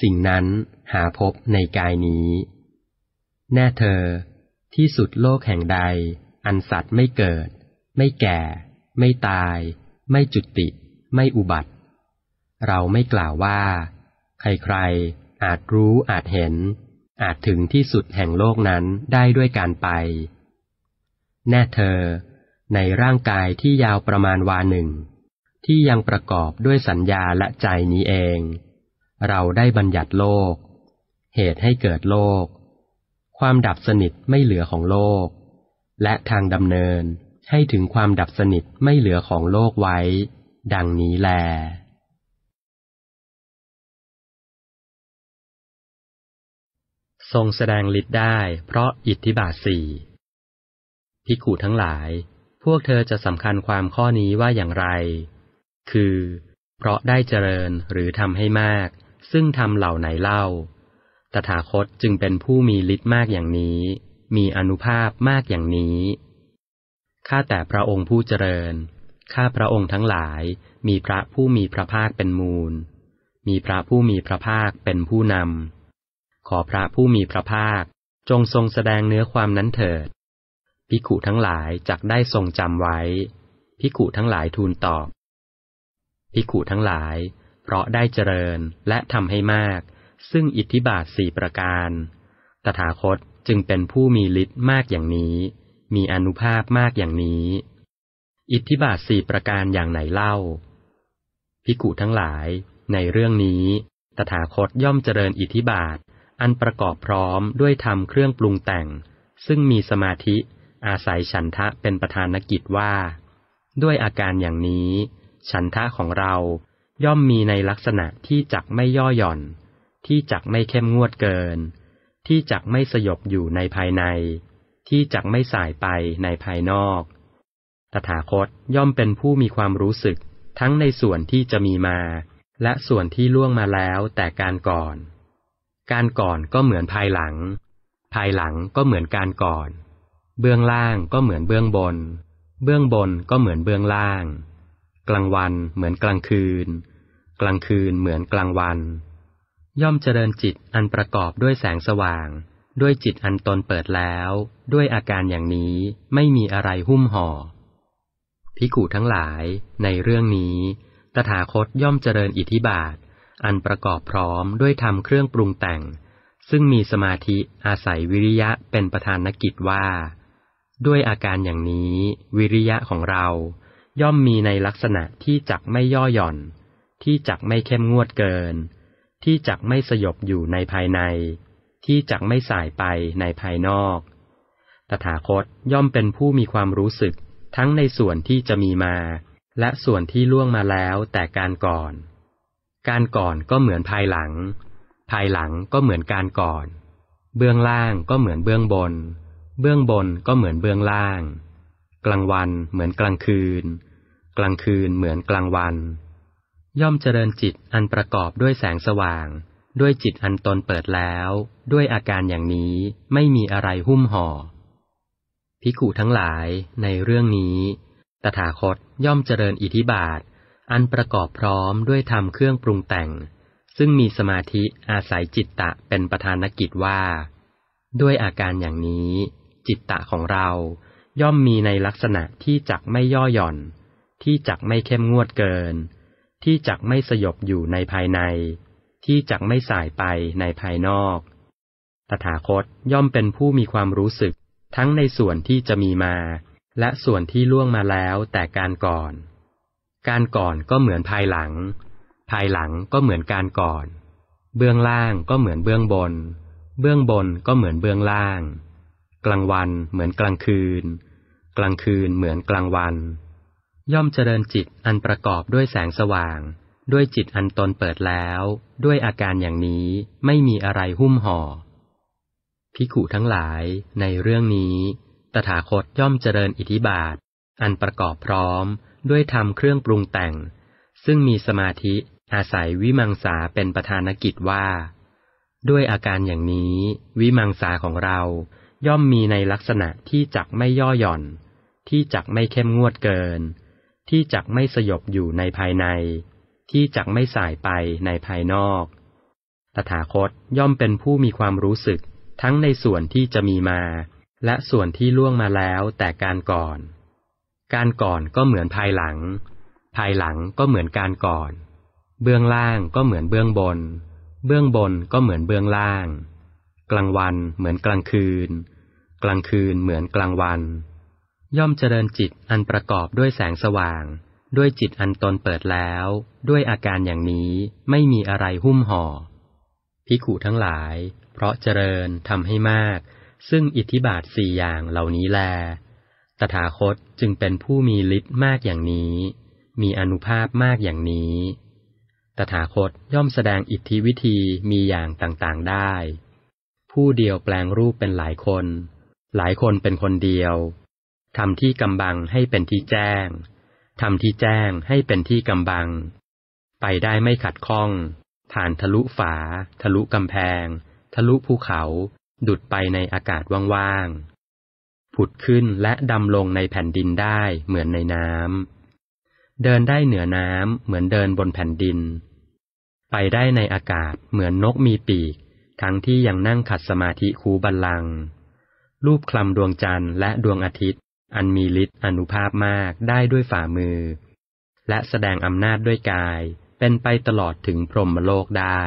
สิ่งนั้นหาพบในกายนี้ แน่เธอ ที่สุดโลกแห่งใด อันสัตว์ไม่เกิด ไม่แก่ ไม่ตาย ไม่จุติ ไม่อุบัติ เราไม่กล่าวว่า ใครๆอาจรู้อาจเห็น อาจถึงที่สุดแห่งโลกนั้นได้ด้วยการไป แน่เธอ ในร่างกายที่ยาวประมาณวาหนึ่ง ที่ยังประกอบด้วยสัญญาและใจนี้เองเราได้บัญญัติโลก เหตุให้เกิดโลก ความดับสนิทไม่เหลือของโลก และทางดำเนินให้ถึงความดับสนิทไม่เหลือของโลกไว้ ดังนี้แล ทรงแสดงฤทธิ์ได้เพราะอิทธิบาทสี่พิกูทั้งหลาย พวกเธอจะสำคัญความข้อนี้ว่าอย่างไร คือ เพราะได้เจริญหรือทำให้มากซึ่งทำเหล่าไหนเล่า ตถาคตจึงเป็นผู้มีฤทธิ์มากอย่างนี้ มีอนุภาพมากอย่างนี้ ข้าแต่พระองค์ผู้เจริญ ข้าพระองค์ทั้งหลาย มีพระผู้มีพระภาคเป็นมูล มีพระผู้มีพระภาคเป็นผู้นำ ขอพระผู้มีพระภาคจงทรงแสดงเนื้อความนั้นเถิด พิกุทั้งหลาย จักได้ทรงจำไว้ พิกุทั้งหลายทูลตอบพิกุทั้งหลายเพราะได้เจริญและทำให้มาก ซึ่งอิทธิบาทสี่ประการ ตถาคตจึงเป็นผู้มีฤทธิ์มากอย่างนี้ มีอนุภาพมากอย่างนี้ อิทธิบาทสี่ประการอย่างไหนเล่า พิกุทั้งหลายในเรื่องนี้ ตถาคตย่อมเจริญอิทธิบาท อันประกอบพร้อมด้วยธรรมเครื่องปรุงแต่ง ซึ่งมีสมาธิ อาศัยฉันทะเป็นประธานกิจว่า ด้วยอาการอย่างนี้ ฉันทะของเราย่อมมีในลักษณะที่จักไม่ย่อหย่อน ที่จักไม่เข้มงวดเกิน ที่จักไม่สยบอยู่ในภายใน ที่จักไม่สายไปในภายนอก ตถาคตย่อมเป็นผู้มีความรู้สึกทั้งในส่วนที่จะมีมา และส่วนที่ล่วงมาแล้วแต่การก่อน การก่อนก็เหมือนภายหลัง ภายหลังก็เหมือนการก่อน เบื้องล่างก็เหมือนเบื้องบน เบื้องบนก็เหมือนเบื้องล่างกลางวัน เหมือนกลางคืน กลางคืนเหมือนกลางวัน ย่อมเจริญจิตอันประกอบด้วยแสงสว่าง ด้วยจิตอันตนเปิดแล้ว ด้วยอาการอย่างนี้ไม่มีอะไรหุ้มห่อพิกูทั้งหลาย ในเรื่องนี้ ตถาคตย่อมเจริญอิทธิบาท อันประกอบพร้อม ด้วยทำเครื่องปรุงแต่ง ซึ่งมีสมาธิอาศัยวิริยะเป็นประธานกิจว่า ด้วยอาการอย่างนี้ วิริยะของเราย่อมมีในลักษณะที่จักไม่ย่อหย่อน ที่จักไม่เข้มงวดเกิน ที่จักไม่สยบอยู่ในภายใน ที่จักไม่สายไปในภายนอก ตถาคตย่อมเป็นผู้มีความรู้สึกทั้งในส่วนที่จะมีมา และส่วนที่ล่วงมาแล้วแต่การก่อน การก่อนก็เหมือนภายหลัง ภายหลังก็เหมือนการก่อน เบื้องล่างก็เหมือนเบื้องบน เบื้องบนก็เหมือนเบื้องล่าง กลางวันเหมือนกลางคืนกลางคืนเหมือนกลางวัน ย่อมเจริญจิตอันประกอบด้วยแสงสว่าง ด้วยจิตอันตนเปิดแล้ว ด้วยอาการอย่างนี้ไม่มีอะไรหุ้มห่อพิกูุทั้งหลายในเรื่องนี้ ตถาคตย่อมเจริญอิทิบาท อันประกอบพร้อมด้วยธรรมเครื่องปรุงแต่ง ซึ่งมีสมาธิอาศัยจิตตะเป็นประธานกิจว่า ด้วยอาการอย่างนี้ จิตตะของเราย่อมมีในลักษณะที่จักไม่ย่อหย่อนที่จักไม่เข้มงวดเกิน ที่จักไม่สยบอยู่ในภายใน ที่จักไม่สายไปในภายนอก ตถาคตย่อมเป็นผู้มีความรู้สึก ทั้งในส่วนที่จะมีมา และส่วนที่ล่วงมาแล้วแต่การก่อน การก่อนก็เหมือนภายหลัง ภายหลังก็เหมือนการก่อน เบื้องล่างก็เหมือนเบื้องบน เบื้องบนก็เหมือนเบื้องล่าง กลางวันเหมือนกลางคืน กลางคืนเหมือนกลางวันย่อมเจริญจิตอันประกอบด้วยแสงสว่าง ด้วยจิตอันตนเปิดแล้ว ด้วยอาการอย่างนี้ ไม่มีอะไรหุ้มห่อ พิขุทั้งหลายในเรื่องนี้ ตถาคตย่อมเจริญอิทธิบาท อันประกอบพร้อมด้วยธรรมเครื่องปรุงแต่ง ซึ่งมีสมาธิ อาศัยวิมังสาเป็นประธานกิจว่า ด้วยอาการอย่างนี้ วิมังสาของเรา ย่อมมีในลักษณะที่จักไม่ย่อหย่อน ที่จักไม่เข้มงวดเกินที่จักไม่สยบอยู่ในภายใน ที่จักไม่สายไปในภายนอก ตถาคตย่อมเป็นผู้มีความรู้สึกทั้งในส่วนที่จะมีมา และส่วนที่ล่วงมาแล้วแต่การก่อน การก่อนก็เหมือนภายหลัง ภายหลังก็เหมือนการก่อน เบื้องล่างก็เหมือนเบื้องบน เบื้องบนก็เหมือนเบื้องล่าง กลางวันเหมือนกลางคืน กลางคืนเหมือนกลางวันย่อมเจริญจิตอันประกอบด้วยแสงสว่าง ด้วยจิตอันตนเปิดแล้ว ด้วยอาการอย่างนี้ไม่มีอะไรหุ้มห่อพิขุทั้งหลายเพราะเจริญทำให้มาก ซึ่งอิทธิบาทสี่อย่างเหล่านี้แล ตถาคตจึงเป็นผู้มีฤทธิ์มากอย่างนี้ มีอนุภาพมากอย่างนี้ ตถาคตย่อมแสดงอิทธิวิธีมีอย่างต่างๆได้ ผู้เดียวแปลงรูปเป็นหลายคน หลายคนเป็นคนเดียวทำที่กำบังให้เป็นที่แจ้งทำที่แจ้งให้เป็นที่กำบัง ไปได้ไม่ขัดข้อง ผ่านทะลุฝา ทะลุกำแพง ทะลุภูเขาดุดไปในอากาศว่างๆ ผุดขึ้นและดำลงในแผ่นดินได้เหมือนในน้ำ เดินได้เหนือน้ำเหมือนเดินบนแผ่นดิน ไปได้ในอากาศเหมือนนกมีปีก ทั้งที่ยังนั่งขัดสมาธิคูบัลลัง รูปคลำดวงจันทร์และดวงอาทิตย์อันมีฤทธิ์อนุภาพมากได้ด้วยฝ่ามือ และแสดงอำนาจด้วยกายเป็นไปตลอดถึงพรหมโลกได้